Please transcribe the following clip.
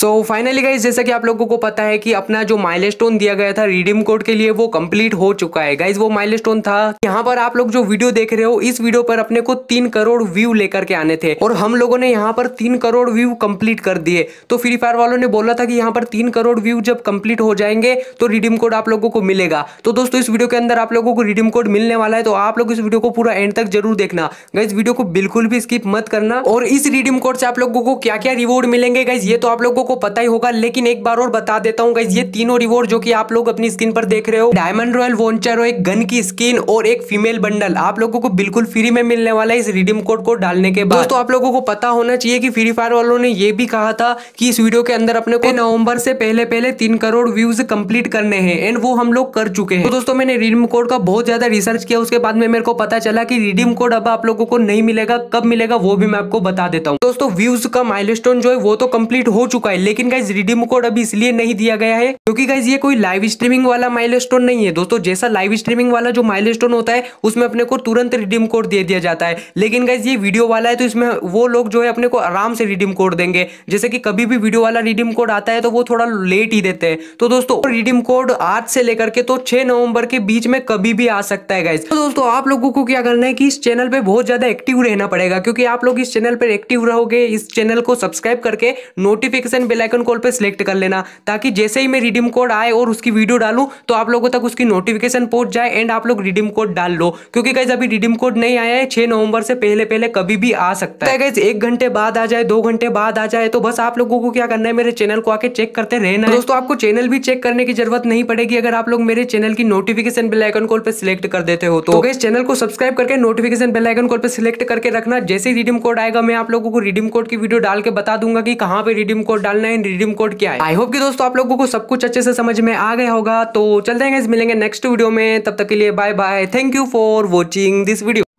so finally guys जैसा कि आप लोगों को पता है कि अपना जो माइलस्टोन दिया गया था रिडीम कोड के लिए वो कंप्लीट हो चुका है गाइज वो माइलस्टोन था यहाँ पर आप लोग जो वीडियो देख रहे हो इस वीडियो पर अपने को तीन करोड़ व्यू लेकर के आने थे और हम लोगों ने यहाँ पर तीन करोड़ व्यू कंप्लीट कर दिए तो फ्री फायर वालों ने बोला था कि यहाँ पर तीन करोड़ व्यू जब कंप्लीट हो जाएंगे तो रिडीम कोड आप लोगों को मिलेगा तो दोस्तों इस वीडियो के अंदर आप लोगों को रिडीम कोड मिलने वाला है तो आप लोग इस वीडियो को पूरा एंड तक जरूर देखना गाइज वीडियो को बिल्कुल भी स्किप मत करना और इस रिडीम कोड से आप लोगों को क्या क्या रिवॉर्ड मिलेंगे गाइज ये तो आप लोगों को को पता ही होगा लेकिन एक बार और बता देता हूँ ये तीनों रिवॉर्ड जो कि आप लोग अपनी स्क्रीन पर देख रहे हो डायमंड रॉयल वॉन्चर एक गन की स्किन और एक फीमेल बंडल आप लोगों को बिल्कुल फ्री में मिलने वाला है इस रिडीम कोड को डालने के बाद दोस्तों आप लोगों को पता होना चाहिए कि फ्री फायर वालों ने ये भी कहा था कि इस वीडियो के अंदर अपने को नवंबर से पहले पहले तीन करोड़ व्यूज कंप्लीट करने हैं एंड वो हम लोग कर चुके हैं तो दोस्तों मैंने रिडीम कोड का बहुत ज्यादा रिसर्च किया उसके बाद में मेरे को पता चला कि रिडीम कोड अब आप लोगों को नहीं मिलेगा कब मिलेगा वो भी मैं आपको बता देता हूँ दोस्तों व्यूज का माइलस्टोन जो है वो तो कंप्लीट हो चुका है लेकिन गाइज रिडीम कोड अभी इसलिए नहीं दिया गया है क्योंकि गाइज ये कोई लाइव स्ट्रीमिंग वाला माइल नहीं है दोस्तों जैसा लाइव स्ट्रीमिंग वाला जो माइल होता है उसमें अपने को तुरंत रिडीम कोड दे दिया जाता है लेकिन गाइज ये वीडियो वाला है तो इसमें वो लोग जो है अपने को आराम से रिडीम कोड देंगे जैसे कि कभी भी वीडियो वाला रिडीम कोड आता है तो वो थोड़ा लेट ही देते हैं तो दोस्तों रिडीम कोड आज से लेकर के तो छह नवंबर के बीच में कभी भी आ सकता है गाइज तो दोस्तों आप लोगों को क्या करना है कि इस चैनल पे बहुत ज्यादा एक्टिव रहना पड़ेगा क्योंकि आप लोग इस चैनल पर एक्टिव रहोगे इस चैनल को सब्सक्राइब करके नोटिफिकेशन बेलाइकन कॉल पर सिलेक्ट कर लेना ताकि जैसे ही मैं रिडीम कोड आए और उसकी वीडियो डालू तो आप लोगों तक उसकी नोटिफिकेशन पहुंच जाए एंड आप लोग रिडीम कोड डाल लो क्योंकि कैसे अभी रिडीम कोड नहीं आया है छह नवंबर से पहले पहले कभी भी आ सकता है कैसे एक घंटे बाद आ जाए दो घंटे बाद आ जाए तो बस आप लोगों को क्या करना है मेरे चैनल को आके चेक करते रहना दोस्तों आपको चैनल भी चेक करने की जरूरत नहीं पड़ेगी अगर आप लोग मेरे चैनल की नोटिफिकेशन बेलाइकन कॉल पर सिलेक्ट कर देते हो तो इस चैनल को सब्सक्राइब करके नोटिफिकेशन बेलाइकन कॉल पर सिलेक्ट करके रखना जैसे रिडीम कोड आएगा मैं आप लोगों को रिडीम कोड की वीडियो डाल के बता दूंगा कि कहां पे रिडीम कोड डालना ऑनलाइन रिडीम कोड क्या है आई होप कि दोस्तों आप लोगों को सब कुछ अच्छे से समझ में आ गया होगा तो चलते हैं मिलेंगे नेक्स्ट वीडियो में तब तक के लिए bye bye thank you for watching this video